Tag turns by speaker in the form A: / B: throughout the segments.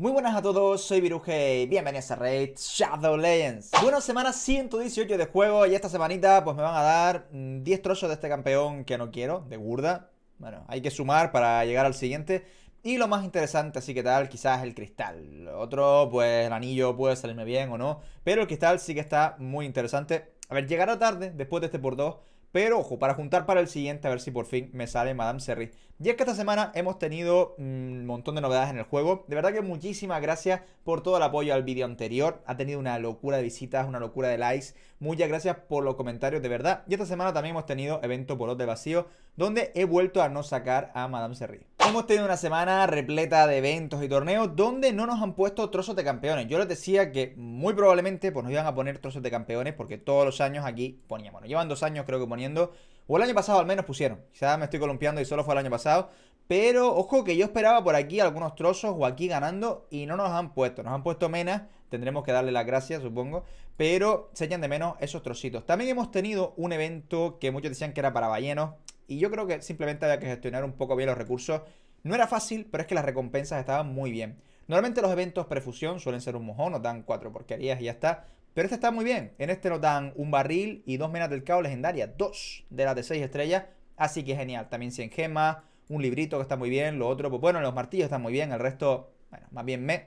A: Muy buenas a todos, soy Viruje y bienvenidos a Raid Shadow Legends. Bueno, semana 118 de juego y esta semanita pues me van a dar 10 mm, trozos de este campeón que no quiero, de Gurda. Bueno, hay que sumar para llegar al siguiente. Y lo más interesante, así que tal, quizás el cristal. otro, pues el anillo puede salirme bien o no. Pero el cristal sí que está muy interesante. A ver, llegará tarde, después de este por 2 pero ojo, para juntar para el siguiente, a ver si por fin me sale Madame Serri. Y es que esta semana hemos tenido un mm, montón de novedades en el juego. De verdad que muchísimas gracias por todo el apoyo al vídeo anterior. Ha tenido una locura de visitas, una locura de likes. Muchas gracias por los comentarios, de verdad. Y esta semana también hemos tenido evento por de vacío, donde he vuelto a no sacar a Madame Serri. Hemos tenido una semana repleta de eventos y torneos donde no nos han puesto trozos de campeones. Yo les decía que muy probablemente pues, nos iban a poner trozos de campeones porque todos los años aquí poníamos. llevan dos años creo que poniendo, o el año pasado al menos pusieron. Quizás me estoy columpiando y solo fue el año pasado. Pero ojo que yo esperaba por aquí algunos trozos o aquí ganando y no nos han puesto. Nos han puesto menos, tendremos que darle las gracias supongo. Pero se echan de menos esos trocitos. También hemos tenido un evento que muchos decían que era para ballenos y yo creo que simplemente había que gestionar un poco bien los recursos. No era fácil, pero es que las recompensas estaban muy bien. Normalmente los eventos prefusión suelen ser un mojón, nos dan cuatro porquerías y ya está. Pero este está muy bien. En este nos dan un barril y dos menas del caos legendaria. Dos de las de seis estrellas. Así que genial. También 100 gemas, un librito que está muy bien. Lo otro, pues bueno, los martillos están muy bien. El resto, bueno, más bien me.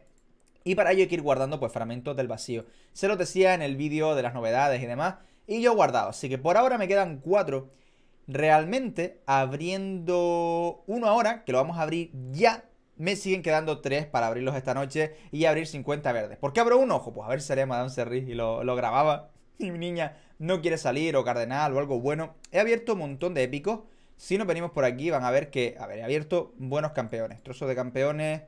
A: Y para ello hay que ir guardando pues fragmentos del vacío. Se lo decía en el vídeo de las novedades y demás. Y yo he guardado. Así que por ahora me quedan cuatro realmente abriendo uno ahora, que lo vamos a abrir ya, me siguen quedando tres para abrirlos esta noche y abrir 50 verdes. ¿Por qué abro un ojo? Pues a ver si salía Madame Serri y lo, grababa. Y mi niña no quiere salir, o Cardenal, o algo bueno. He abierto un montón de épicos. Si nos venimos por aquí, van a ver que, a ver, he abierto buenos campeones. Trozos de campeones.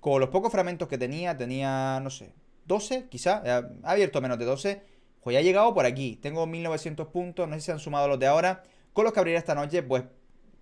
A: Con los pocos fragmentos que tenía, tenía, no sé, 12 quizá. He eh, abierto menos de 12. Pues ya he llegado por aquí. Tengo 1900 puntos, no sé si se han sumado los de ahora con los que abriré esta noche, pues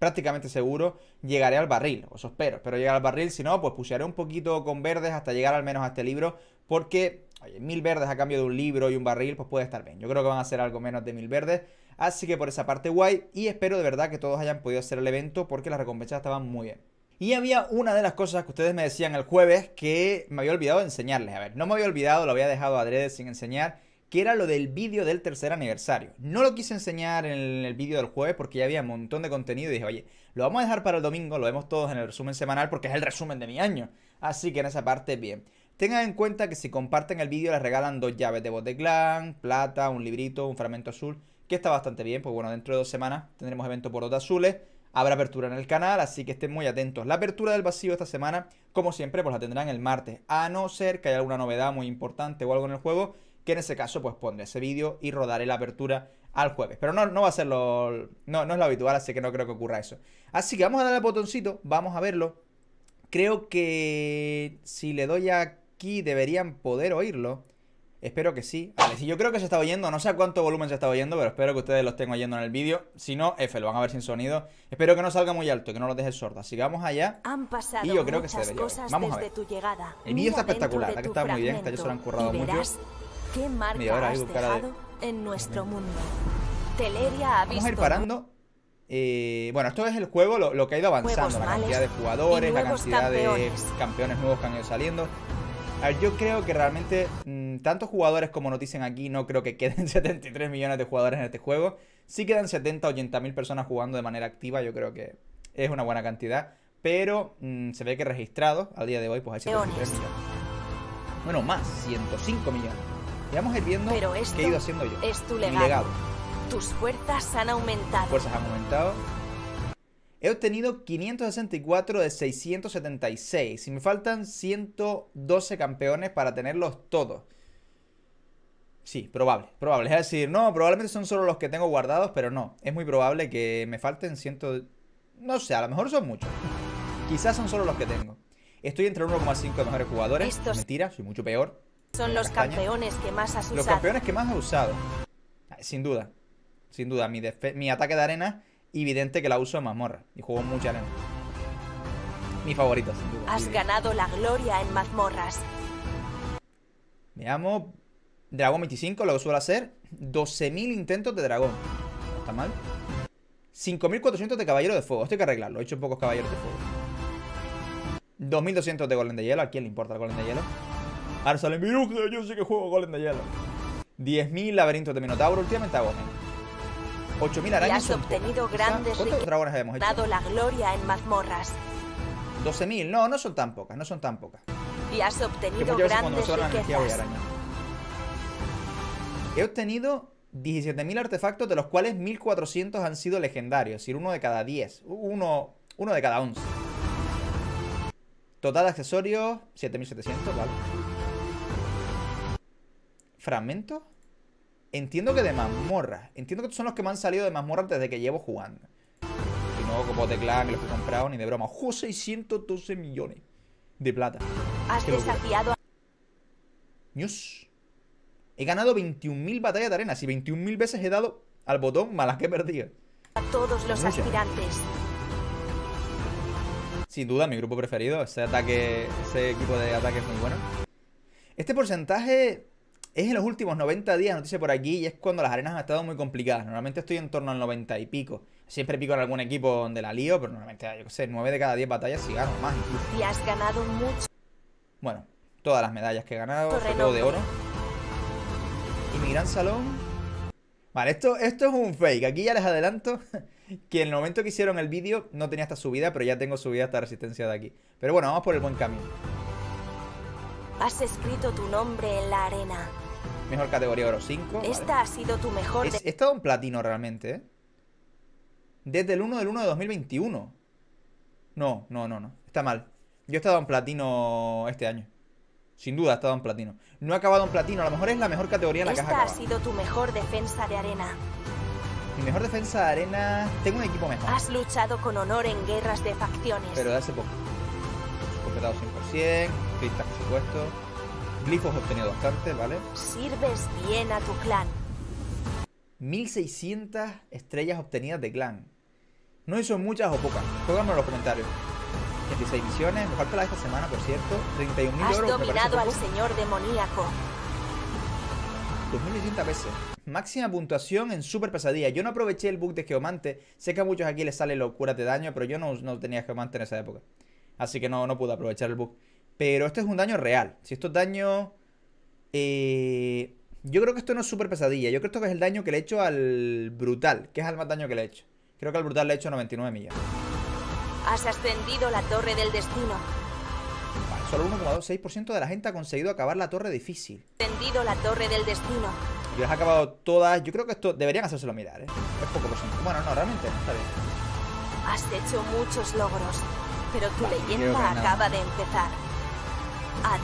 A: prácticamente seguro llegaré al barril, os espero, Pero llegar al barril, si no, pues pusearé un poquito con verdes hasta llegar al menos a este libro, porque oye, mil verdes a cambio de un libro y un barril, pues puede estar bien, yo creo que van a ser algo menos de mil verdes, así que por esa parte guay, y espero de verdad que todos hayan podido hacer el evento, porque las recompensas estaban muy bien. Y había una de las cosas que ustedes me decían el jueves que me había olvidado enseñarles. A ver, no me había olvidado, lo había dejado adrede sin enseñar que era lo del vídeo del tercer aniversario. No lo quise enseñar en el vídeo del jueves porque ya había un montón de contenido y dije, oye, lo vamos a dejar para el domingo, lo vemos todos en el resumen semanal porque es el resumen de mi año. Así que en esa parte, bien. Tengan en cuenta que si comparten el vídeo les regalan dos llaves de voz de plata, un librito, un fragmento azul, que está bastante bien, pues bueno, dentro de dos semanas tendremos evento por dos azules, habrá apertura en el canal, así que estén muy atentos. La apertura del vacío esta semana, como siempre, pues la tendrán el martes, a no ser que haya alguna novedad muy importante o algo en el juego que en ese caso pues pondré ese vídeo y rodaré la apertura al jueves. Pero no, no va a ser lo... No, es lo habitual, así que no creo que ocurra eso. Así que vamos a darle al botoncito, vamos a verlo. Creo que si le doy aquí deberían poder oírlo. Espero que sí. Vale, si yo creo que se está oyendo, no sé a cuánto volumen se está oyendo, pero espero que ustedes lo estén oyendo en el vídeo. Si no, F, lo van a ver sin sonido. Espero que no salga muy alto, que no lo deje sorda Así vamos allá. y yo creo que se ve Vamos a ver. El vídeo está espectacular, está muy bien, está, ellos se lo han currado mucho en nuestro mundo? Vamos a ir parando. Eh, bueno, esto es el juego, lo, que ha ido avanzando. La cantidad de jugadores, la cantidad de campeones nuevos que han ido saliendo. yo creo que realmente mm, tantos jugadores como nos dicen aquí, no creo que queden 73 millones de jugadores en este juego. Sí quedan 70, 80 mil personas jugando de manera activa, yo creo que es una buena cantidad. Pero mm, se ve que registrados al día de hoy pues hay 73 millones. Bueno, más, 105 millones. Vamos a ir viendo qué he ido haciendo yo. Es tu legado. Tus fuerzas han aumentado. Fuerzas han aumentado. He obtenido 564 de 676 y me faltan 112 campeones para tenerlos todos. Sí, probable, probable. Es decir, no, probablemente son solo los que tengo guardados, pero no. Es muy probable que me falten ciento... No sé, a lo mejor son muchos. Quizás son solo los que tengo. Estoy entre 1,5 de mejores jugadores. Mentira, soy mucho peor. Son los campeones que más has usado. Los campeones que más he usado. Sin duda. Sin duda. Mi, mi ataque de arena, evidente que la uso en mazmorra. Y juego mucha arena. Mi favorito, sin duda. Has ganado la gloria en mazmorras. me amo Dragón 25, lo que suelo hacer. 12.000 intentos de dragón. está mal. 5.400 de caballero de fuego. Esto hay que arreglarlo. He hecho pocos caballeros de fuego. 2.200 de golem de hielo. ¿A quién le importa el golem de hielo? Ahora sale yo sé que juego Golem de Hielo. 10.000 laberintos de Minotauro, últimamente hago 8.000 arañas. has obtenido grandes Dado la gloria en mazmorras. 12.000, no, no son tan pocas, no son tan pocas. Y has obtenido grandes He obtenido 17.000 artefactos, de los cuales 1.400 han sido legendarios, es decir, uno de cada 10, uno, uno de cada 11. Total de accesorios, 7.700, vale. ¿Fragmentos? Entiendo que de mazmorra. Entiendo que son los que me han salido de mazmorra desde que llevo jugando. Y no como clan, que los que he comprado, ni de broma. ¡Ojo! 612 millones de plata. Has desafiado a... He ganado 21.000 batallas de arena. y 21.000 veces he dado al botón malas que he perdido. A todos los aspirantes. Sin duda, mi grupo preferido. Ese ataque, ese equipo de ataque es muy bueno. Este porcentaje es en los últimos 90 días, no sé por aquí, y es cuando las arenas han estado muy complicadas. Normalmente estoy en torno al 90 y pico. Siempre pico en algún equipo donde la lío, pero normalmente, yo qué sé, 9 de cada 10 batallas y gano más. Y has ganado mucho. Bueno, todas las medallas que he ganado, todo de oro. Y mi gran salón. Vale, esto, esto es un fake. Aquí ya les adelanto que en el momento que hicieron el vídeo no tenía esta subida, pero ya tengo subida esta resistencia de aquí. Pero bueno, vamos por el buen camino. Has escrito tu nombre en la arena. Mejor categoría oro 5. Esta ha sido tu mejor. He estado en platino realmente, ¿eh? Desde el 1 del 1 de 2021. No, no, no, no. Está mal. Yo he estado en platino este año. Sin duda, he estado en platino. No he acabado en platino. A lo mejor es la mejor categoría en la caja. Esta ha sido tu mejor defensa de arena. Mi mejor defensa de arena. Tengo un equipo mejor. Has luchado con honor en guerras de facciones. Pero de hace poco. Completado 100%. por supuesto. Glifos obtenido bastante, ¿vale? Sirves bien a tu clan. 1600 estrellas obtenidas de clan. No hizo muchas o pocas. Pónganme en los comentarios. 26 misiones, me falta la de esta semana, por cierto. 31.000 euros. dominado al señor demoníaco. 2.600 veces. Máxima puntuación en super pesadilla. Yo no aproveché el bug de Geomante. Sé que a muchos aquí les sale locura de daño, pero yo no, tenía Geomante en esa época. Así que no, no pude aprovechar el bug. Pero este es un daño real. Si estos daños... Eh, yo creo que esto no es súper pesadilla. Yo creo que esto es el daño que le he hecho al brutal, que es el más daño que le he hecho. Creo que al brutal le he hecho 99 millones Has ascendido la torre del destino. Vale, solo 1,26% de la gente ha conseguido acabar la torre difícil. Ascendido la torre del destino. Yo las acabado todas. Yo creo que esto deberían hacérselo mirar, ¿eh? Es poco Bueno, no, realmente no, está bien. Has hecho muchos logros, pero tu leyenda acaba de empezar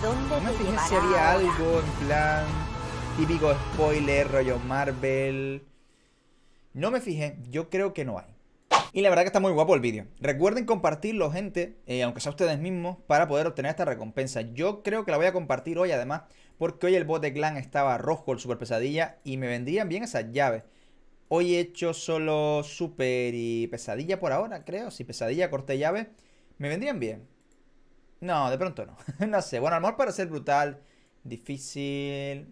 A: dónde no me fijé si había algo en plan típico spoiler, rollo Marvel. No me fijé, yo creo que no hay. Y la verdad que está muy guapo el vídeo. Recuerden compartirlo, gente, eh, aunque sea ustedes mismos, para poder obtener esta recompensa. Yo creo que la voy a compartir hoy además, porque hoy el bot de clan estaba rojo, el super pesadilla, y me vendrían bien esas llaves. Hoy he hecho solo super y pesadilla por ahora, creo. Si pesadilla corté llave, me vendrían bien. No, de pronto no. no sé. Bueno, a para ser brutal, difícil.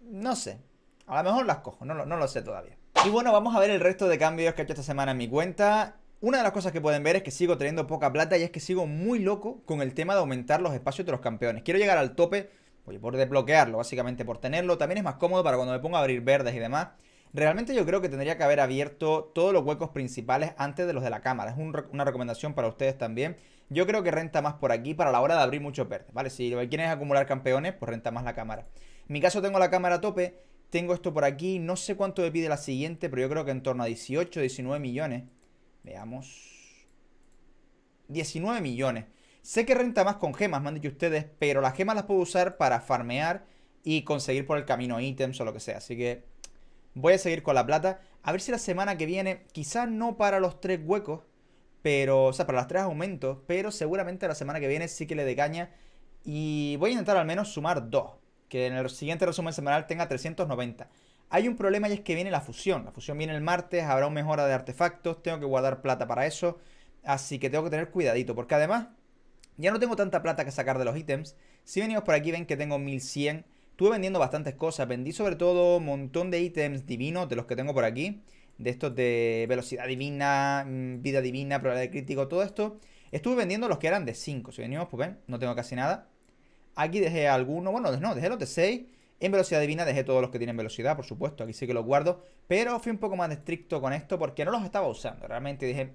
A: No sé. A lo mejor las cojo, no lo, no lo sé todavía. Y bueno, vamos a ver el resto de cambios que he hecho esta semana en mi cuenta. Una de las cosas que pueden ver es que sigo teniendo poca plata y es que sigo muy loco con el tema de aumentar los espacios de los campeones. Quiero llegar al tope, oye, por desbloquearlo, básicamente por tenerlo. También es más cómodo para cuando me ponga a abrir verdes y demás. Realmente yo creo que tendría que haber abierto todos los huecos principales antes de los de la cámara. Es una recomendación para ustedes también. Yo creo que renta más por aquí para la hora de abrir mucho verde, ¿vale? Si lo quieres acumular campeones, pues renta más la cámara. En mi caso tengo la cámara a tope, tengo esto por aquí, no sé cuánto me pide la siguiente, pero yo creo que en torno a 18, 19 millones. Veamos. 19 millones. Sé que renta más con gemas, me han dicho ustedes, pero las gemas las puedo usar para farmear y conseguir por el camino ítems o lo que sea. Así que voy a seguir con la plata. A ver si la semana que viene, quizás no para los tres huecos, pero, o sea, para las tres aumentos. Pero seguramente la semana que viene sí que le dé caña. Y voy a intentar al menos sumar dos. Que en el siguiente resumen semanal tenga 390. Hay un problema y es que viene la fusión. La fusión viene el martes, habrá una mejora de artefactos, tengo que guardar plata para eso. Así que tengo que tener cuidadito, porque además ya no tengo tanta plata que sacar de los ítems. Si venimos por aquí ven que tengo 1100. Estuve vendiendo bastantes cosas, vendí sobre todo un montón de ítems divinos de los que tengo por aquí de estos de velocidad divina, mm, vida divina, probabilidad de crítico, todo esto. Estuve vendiendo los que eran de 5. Si venimos, pues ven, no tengo casi nada. Aquí dejé algunos, bueno, no, dejé los de 6. En velocidad divina dejé todos los que tienen velocidad, por supuesto, aquí sí que los guardo. Pero fui un poco más estricto con esto porque no los estaba usando. Realmente dije,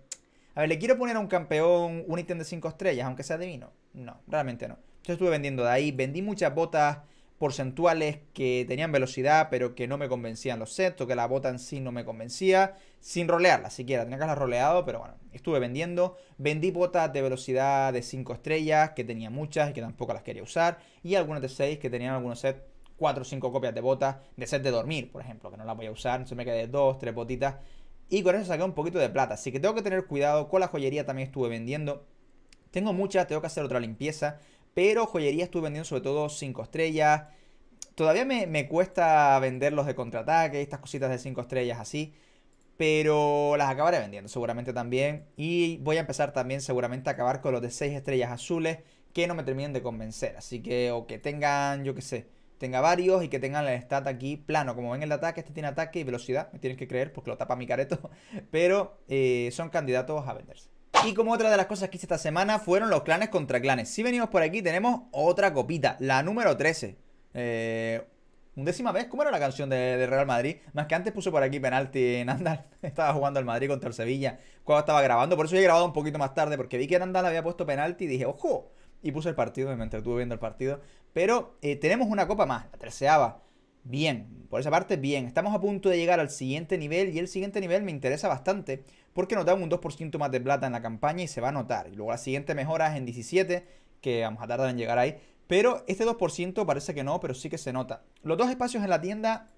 A: a ver, le quiero poner a un campeón un ítem de 5 estrellas, aunque sea divino. No, realmente no. Yo estuve vendiendo de ahí, vendí muchas botas porcentuales que tenían velocidad pero que no me convencían los sets o que la bota en sí no me convencía, sin rolearla siquiera, tenía que haberla roleado, pero bueno, estuve vendiendo, vendí botas de velocidad de 5 estrellas que tenía muchas y que tampoco las quería usar y algunas de 6 que tenían algunos sets 4 o 5 copias de botas de set de dormir, por ejemplo, que no las voy a usar, se me quedé 2, 3 botitas y con eso saqué un poquito de plata, así que tengo que tener cuidado, con la joyería también estuve vendiendo, tengo muchas, tengo que hacer otra limpieza. Pero joyería estuve vendiendo sobre todo 5 estrellas. Todavía me, cuesta vender los de contraataque, estas cositas de 5 estrellas así. Pero las acabaré vendiendo seguramente también. Y voy a empezar también seguramente a acabar con los de 6 estrellas azules que no me terminen de convencer. Así que, o que tengan, yo qué sé, tenga varios y que tengan el stat aquí plano. Como ven el ataque, este tiene ataque y velocidad. Me tienes que creer porque lo tapa mi careto. Pero eh, son candidatos a venderse. Y como otra de las cosas que hice esta semana fueron los clanes contra clanes. Si venimos por aquí, tenemos otra copita, la número 13. Eh, undécima vez, ¿cómo era la canción de, Real Madrid? Más que antes puso por aquí penalti en Andal. Estaba jugando el Madrid contra el Sevilla cuando estaba grabando. Por eso he grabado un poquito más tarde, porque vi que Andal había puesto penalti y dije, ¡ojo! Y puse el partido me entretuve viendo el partido. Pero eh, tenemos una copa más, la treceava. Bien, por esa parte, bien. Estamos a punto de llegar al siguiente nivel y el siguiente nivel me interesa bastante porque nos dan un 2% más de plata en la campaña y se va a notar. Y luego la siguiente mejora es en 17, que vamos a tardar en llegar ahí. Pero este 2% parece que no, pero sí que se nota. Los dos espacios en la tienda,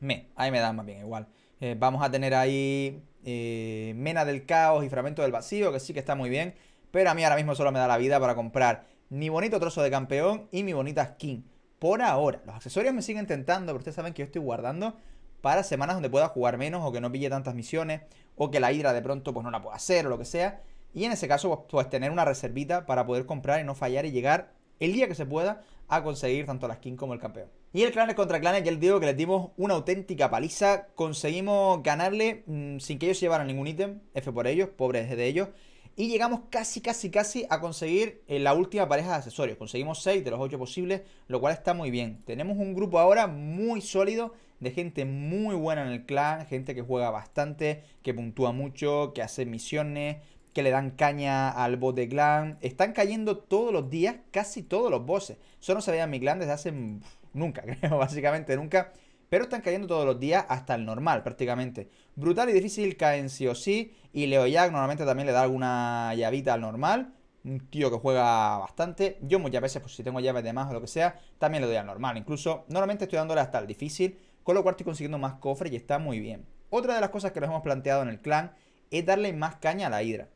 A: me, ahí me dan más bien igual. Eh, vamos a tener ahí eh, Mena del Caos y Fragmento del Vacío, que sí que está muy bien. Pero a mí ahora mismo solo me da la vida para comprar mi bonito trozo de campeón y mi bonita skin. Por ahora, los accesorios me siguen tentando, pero ustedes saben que yo estoy guardando para semanas donde pueda jugar menos o que no pille tantas misiones o que la hidra de pronto pues no la pueda hacer o lo que sea. Y en ese caso pues, pues tener una reservita para poder comprar y no fallar y llegar el día que se pueda a conseguir tanto la skin como el campeón. Y el es contra clanes, ya les digo que les dimos una auténtica paliza. Conseguimos ganarle mm, sin que ellos llevaran ningún ítem. F por ellos, pobres de ellos. Y llegamos casi, casi, casi a conseguir eh, la última pareja de accesorios. Conseguimos 6 de los 8 posibles, lo cual está muy bien. Tenemos un grupo ahora muy sólido de gente muy buena en el clan, gente que juega bastante, que puntúa mucho, que hace misiones, que le dan caña al bot de clan. Están cayendo todos los días, casi todos los bosses. Eso no se veía en mi clan desde hace mm, nunca, creo, básicamente nunca pero están cayendo todos los días hasta el normal prácticamente. Brutal y difícil caen sí o sí, y Leo Jack normalmente también le da alguna llavita al normal, un tío que juega bastante. Yo muchas veces, pues si tengo llaves de más o lo que sea, también le doy al normal. Incluso, normalmente estoy dándole hasta el difícil, con lo cual estoy consiguiendo más cofres y está muy bien. Otra de las cosas que nos hemos planteado en el clan es darle más caña a la Hydra.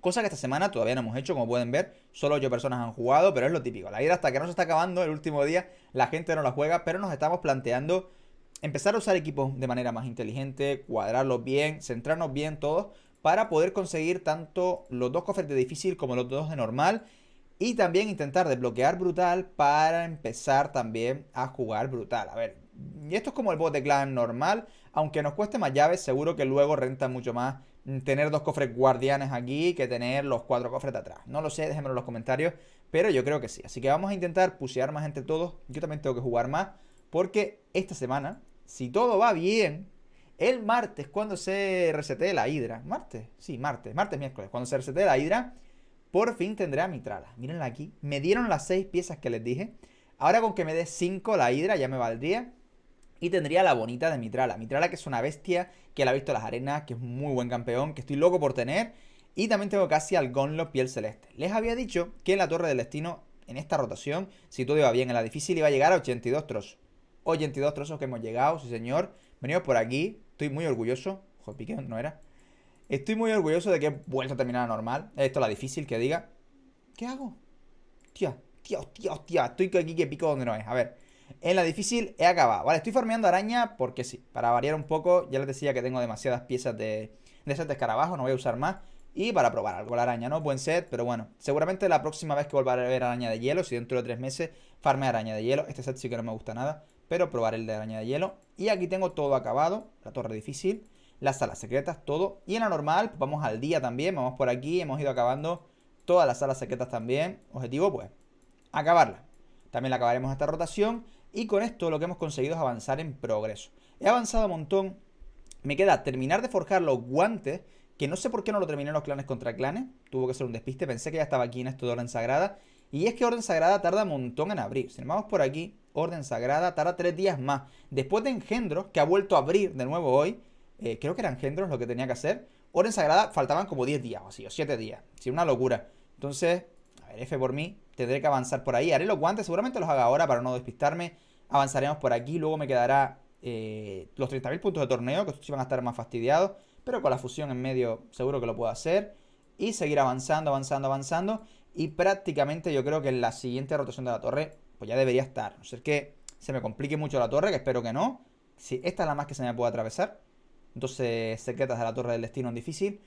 A: Cosa que esta semana todavía no hemos hecho, como pueden ver, solo 8 personas han jugado, pero es lo típico. La Hydra hasta que no se está acabando, el último día, la gente no la juega, pero nos estamos planteando empezar a usar equipos de manera más inteligente, cuadrarlos bien, centrarnos bien todos para poder conseguir tanto los dos cofres de difícil como los dos de normal y también intentar desbloquear brutal para empezar también a jugar brutal. A ver, y esto es como el bot de clan normal, aunque nos cueste más llaves, seguro que luego renta mucho más tener dos cofres guardianes aquí que tener los cuatro cofres de atrás. No lo sé, déjenmelo en los comentarios, pero yo creo que sí. Así que vamos a intentar pusear más entre todos. Yo también tengo que jugar más porque esta semana si todo va bien, el martes, cuando se resete la hidra, martes, sí, martes, martes, miércoles, cuando se resete la hidra, por fin tendré a Mitrala. Mírenla aquí. Me dieron las seis piezas que les dije. Ahora con que me dé 5 la hidra ya me valdría. Y tendría la bonita de Mitrala. Mitrala que es una bestia, que la ha visto en las arenas, que es muy buen campeón, que estoy loco por tener. Y también tengo casi al Gonlo piel celeste. Les había dicho que en la Torre del Destino, en esta rotación, si todo iba bien en la difícil, iba a llegar a 82 trozos. 82 trozos que hemos llegado, sí señor. venido por aquí, estoy muy orgulloso. piqué, pique, no era. Estoy muy orgulloso de que he vuelto a terminar normal. Esto es la difícil, que diga. ¿Qué hago? Tía, tío, hostia, hostia. Estoy aquí que pico donde no es. A ver. En la difícil he acabado. Vale, estoy farmeando araña porque sí. Para variar un poco, ya les decía que tengo demasiadas piezas de, de set de escarabajo, no voy a usar más. Y para probar algo la araña, ¿no? Buen set, pero bueno. Seguramente la próxima vez que vuelva a ver araña de hielo, si dentro de tres meses farme araña de hielo. Este set sí que no me gusta nada pero probar el de araña de hielo. Y aquí tengo todo acabado, la torre difícil, las salas secretas, todo. Y en la normal, pues vamos al día también, vamos por aquí, hemos ido acabando todas las salas secretas también. Objetivo, pues, acabarla. También la acabaremos esta rotación. Y con esto lo que hemos conseguido es avanzar en progreso. He avanzado un montón. Me queda terminar de forjar los guantes, que no sé por qué no lo terminé en los clanes contra clanes. Tuvo que ser un despiste, pensé que ya estaba aquí en esto de Orden Sagrada. Y es que Orden Sagrada tarda un montón en abrir. Si nos vamos por aquí, orden sagrada, tarda tres días más. Después de engendros, que ha vuelto a abrir de nuevo hoy, eh, creo que eran engendros lo que tenía que hacer, orden sagrada faltaban como 10 días o así, o 7 días. Si una locura. Entonces, a ver, F por mí, tendré que avanzar por ahí. Haré los guantes, seguramente los haga ahora para no despistarme. Avanzaremos por aquí, luego me quedará eh, los 30.000 puntos de torneo, que estos van a estar más fastidiados, pero con la fusión en medio seguro que lo puedo hacer. Y seguir avanzando, avanzando, avanzando. Y prácticamente yo creo que en la siguiente rotación de la torre pues ya debería estar. no ser que se me complique mucho la torre, que espero que no. Si esta es la más que se me puede atravesar. Entonces, secretas de la torre del destino en difícil.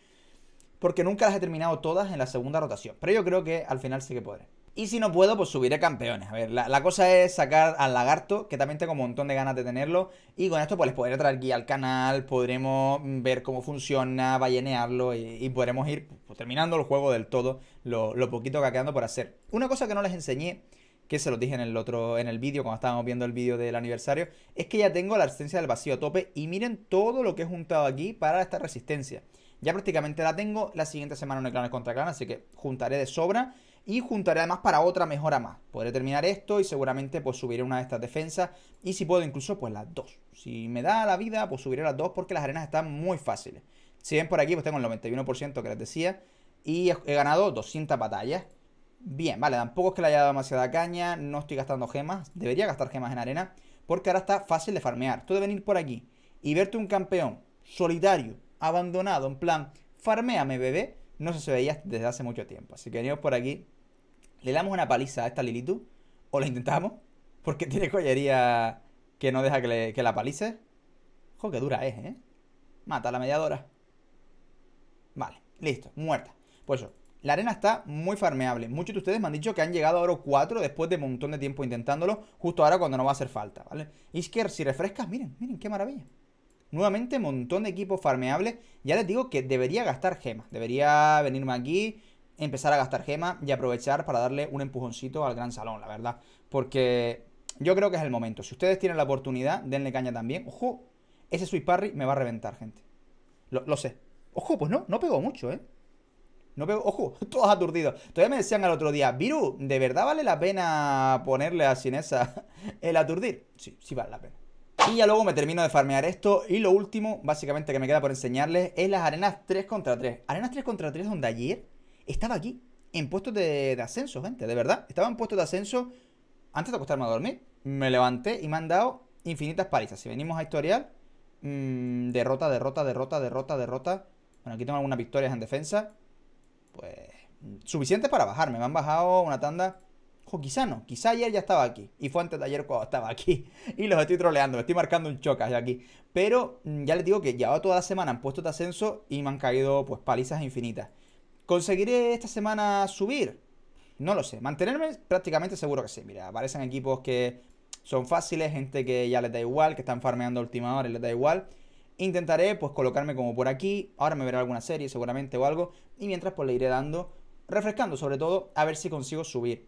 A: Porque nunca las he terminado todas en la segunda rotación. Pero yo creo que al final sí que podré. Y si no puedo, pues subiré campeones. A ver, la, cosa es sacar al lagarto, que también tengo un montón de ganas de tenerlo. Y con esto, pues les podré traer guía al canal, podremos ver cómo funciona, ballenearlo y, podremos ir pues, terminando el juego del todo, lo, lo poquito que ha quedado por hacer. Una cosa que no les enseñé que se los dije en el otro, en el vídeo, cuando estábamos viendo el vídeo del aniversario, es que ya tengo la resistencia del vacío a tope y miren todo lo que he juntado aquí para esta resistencia. Ya prácticamente la tengo, la siguiente semana no clan clanes contra clan, así que juntaré de sobra y juntaré además para otra mejora más. Podré terminar esto y seguramente pues subiré una de estas defensas y si puedo incluso pues las dos. Si me da la vida pues subiré las dos porque las arenas están muy fáciles. Si ven por aquí pues tengo el 91% que les decía y he ganado 200 batallas Bien, vale, tampoco es que le haya dado demasiada caña, no estoy gastando gemas, debería gastar gemas en arena, porque ahora está fácil de farmear. Tú de venir por aquí y verte un campeón solitario, abandonado, en plan, farmeame bebé, no se veía desde hace mucho tiempo. Así que venimos por aquí, le damos una paliza a esta Lilitu, o la intentamos, porque tiene collería que no deja que, la palice. Ojo, que dura es, ¿eh? Mata a la mediadora. Vale, listo, muerta. Pues eso, la arena está muy farmeable. Muchos de ustedes me han dicho que han llegado a oro 4 después de un montón de tiempo intentándolo, justo ahora cuando no va a hacer falta, ¿vale? Isker, si refrescas, miren, miren qué maravilla. Nuevamente, montón de equipos farmeables. Ya les digo que debería gastar gemas. Debería venirme aquí, empezar a gastar gemas y aprovechar para darle un empujoncito al gran salón, la verdad. Porque yo creo que es el momento. Si ustedes tienen la oportunidad, denle caña también. Ojo, ese Sweet Parry me va a reventar, gente. Lo, lo sé. Ojo, pues no, no pegó mucho, ¿eh? No veo, ojo, todos aturdidos. Todavía me decían al otro día, Viru, ¿de verdad vale la pena ponerle a Sinesa el aturdir? Sí, sí vale la pena. Y ya luego me termino de farmear esto y lo último, básicamente, que me queda por enseñarles es las arenas 3 contra 3. Arenas 3 contra 3 donde ayer estaba aquí, en puestos de, ascenso, gente, de verdad. Estaba en puestos de ascenso antes de acostarme a dormir. Me levanté y me han dado infinitas palizas. Si venimos a historial, mm, derrota, derrota, derrota, derrota, derrota. Bueno, aquí tengo algunas victorias en defensa pues, suficiente para bajarme. Me han bajado una tanda. o quizá no, quizá ayer ya estaba aquí. Y fue antes de ayer cuando estaba aquí. Y los estoy troleando, me estoy marcando un chocas aquí. Pero mm, ya les digo que ya toda la semana han puesto de este ascenso y me han caído pues palizas infinitas. ¿Conseguiré esta semana subir? No lo sé. Mantenerme prácticamente seguro que sí. Mira, aparecen equipos que son fáciles, gente que ya les da igual, que están farmeando ultimadores, última les da igual. Intentaré pues colocarme como por aquí, ahora me verá alguna serie seguramente o algo, y mientras pues le iré dando, refrescando sobre todo, a ver si consigo subir.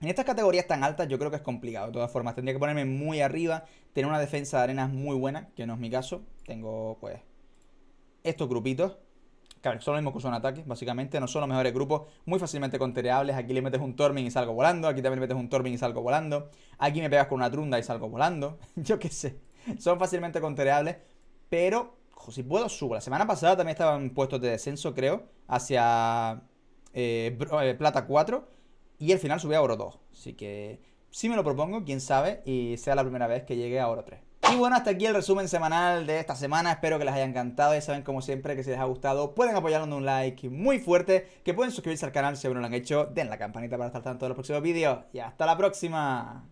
A: En estas categorías tan altas yo creo que es complicado, de todas formas, tendría que ponerme muy arriba, tener una defensa de arenas muy buena, que no es mi caso, tengo pues estos grupitos, Claro, son los mismos que son ataques, básicamente. No son los mejores grupos, muy fácilmente contereables. Aquí le metes un Tormin y salgo volando. Aquí también le metes un Tormin y salgo volando. Aquí me pegas con una Trunda y salgo volando. Yo qué sé. Son fácilmente contereables pero si puedo subo. La semana pasada también estaban puestos de descenso, creo, hacia eh, eh, Plata 4 y al final subí a Oro 2. Así que si me lo propongo, quién sabe, y sea la primera vez que llegue a Oro 3. Y bueno, hasta aquí el resumen semanal de esta semana. Espero que les haya encantado. Y saben, como siempre, que si les ha gustado, pueden apoyarnos con un like muy fuerte. Que pueden suscribirse al canal si aún no lo han hecho. Den la campanita para estar tanto de los próximos vídeos. Y hasta la próxima.